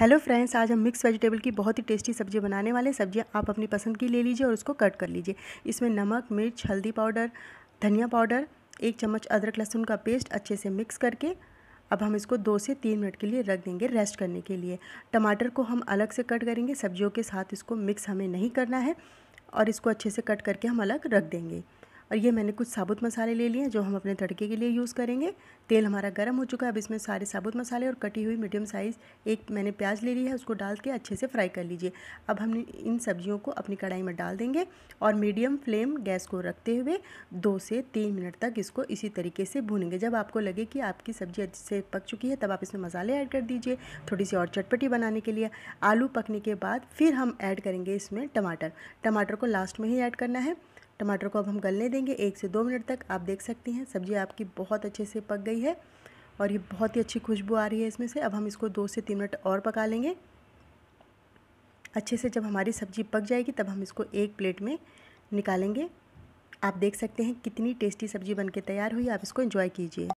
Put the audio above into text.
hello friends आज हम mix vegetable की बहुत ही टेस्टी सब्ज़ी बनाने वाले सब्ज़ियाँ आप अपनी पसंद की ले लीजिए और उसको कट कर लीजिए इसमें नमक मिर्च हल्दी पाउडर धनिया पाउडर एक चम्मच अदरक लहसुन का पेस्ट अच्छे से मिक्स करके अब हम इसको दो से तीन मिनट के लिए रख देंगे रेस्ट करने के लिए टमाटर को हम अलग से कट करेंगे सब्जियों के साथ इसको मिक्स हमें नहीं करना है और इसको अच्छे से कट करके हम अलग रख देंगे और ये मैंने कुछ साबुत मसाले ले लिए हैं जो हम अपने तड़के के लिए यूज़ करेंगे तेल हमारा गर्म हो चुका है अब इसमें सारे साबुत मसाले और कटी हुई मीडियम साइज़ एक मैंने प्याज ले ली है उसको डाल के अच्छे से फ्राई कर लीजिए अब हम इन सब्जियों को अपनी कढ़ाई में डाल देंगे और मीडियम फ्लेम गैस को रखते हुए दो से तीन मिनट तक इसको इसी तरीके से भूनेंगे जब आपको लगे कि आपकी सब्ज़ी अच्छे से पक चुकी है तब आप इसमें मसाले ऐड कर दीजिए थोड़ी सी और चटपटी बनाने के लिए आलू पकने के बाद फिर हम ऐड करेंगे इसमें टमाटर टमाटर को लास्ट में ही ऐड करना है टमाटर को अब हम गलने देंगे एक से दो मिनट तक आप देख सकती हैं सब्ज़ी आपकी बहुत अच्छे से पक गई है और ये बहुत ही अच्छी खुशबू आ रही है इसमें से अब हम इसको दो से तीन मिनट और पका लेंगे अच्छे से जब हमारी सब्ज़ी पक जाएगी तब हम इसको एक प्लेट में निकालेंगे आप देख सकते हैं कितनी टेस्टी सब्ज़ी बनके तैयार हुई आप इसको एंजॉय कीजिए